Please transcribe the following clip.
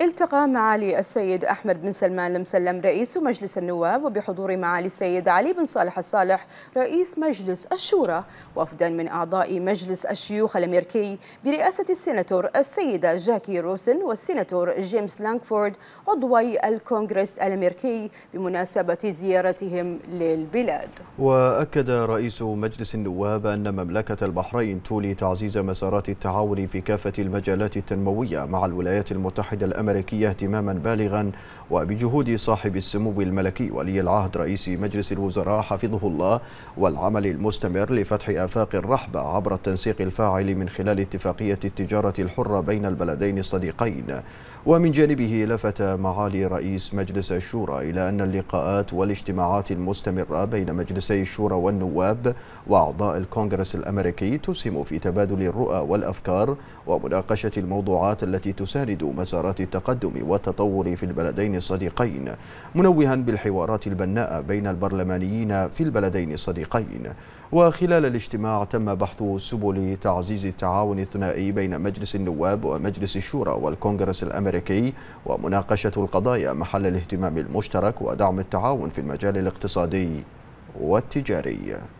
التقى معالي السيد أحمد بن سلمان المسلم رئيس مجلس النواب وبحضور معالي السيد علي بن صالح الصالح رئيس مجلس الشورى وفدا من أعضاء مجلس الشيوخ الأمريكي برئاسة السيناتور السيدة جاكي روسن والسيناتور جيمس لانكفورد عضوي الكونغرس الأمريكي بمناسبة زيارتهم للبلاد وأكد رئيس مجلس النواب أن مملكة البحرين تولي تعزيز مسارات التعاون في كافة المجالات التنموية مع الولايات المتحدة الأمريكية الأمريكية اهتماما بالغا وبجهود صاحب السمو الملكي ولي العهد رئيس مجلس الوزراء حفظه الله والعمل المستمر لفتح آفاق الرحبة عبر التنسيق الفاعل من خلال اتفاقية التجارة الحرة بين البلدين الصديقين ومن جانبه لفت معالي رئيس مجلس الشورى إلى أن اللقاءات والاجتماعات المستمرة بين مجلسي الشورى والنواب وأعضاء الكونغرس الأمريكي تسهم في تبادل الرؤى والأفكار ومناقشة الموضوعات التي تساند مسارات التقليد. التقدم والتطور في البلدين الصديقين منوها بالحوارات البناء بين البرلمانيين في البلدين الصديقين وخلال الاجتماع تم بحث سبل تعزيز التعاون الثنائي بين مجلس النواب ومجلس الشورى والكونغرس الأمريكي ومناقشة القضايا محل الاهتمام المشترك ودعم التعاون في المجال الاقتصادي والتجاري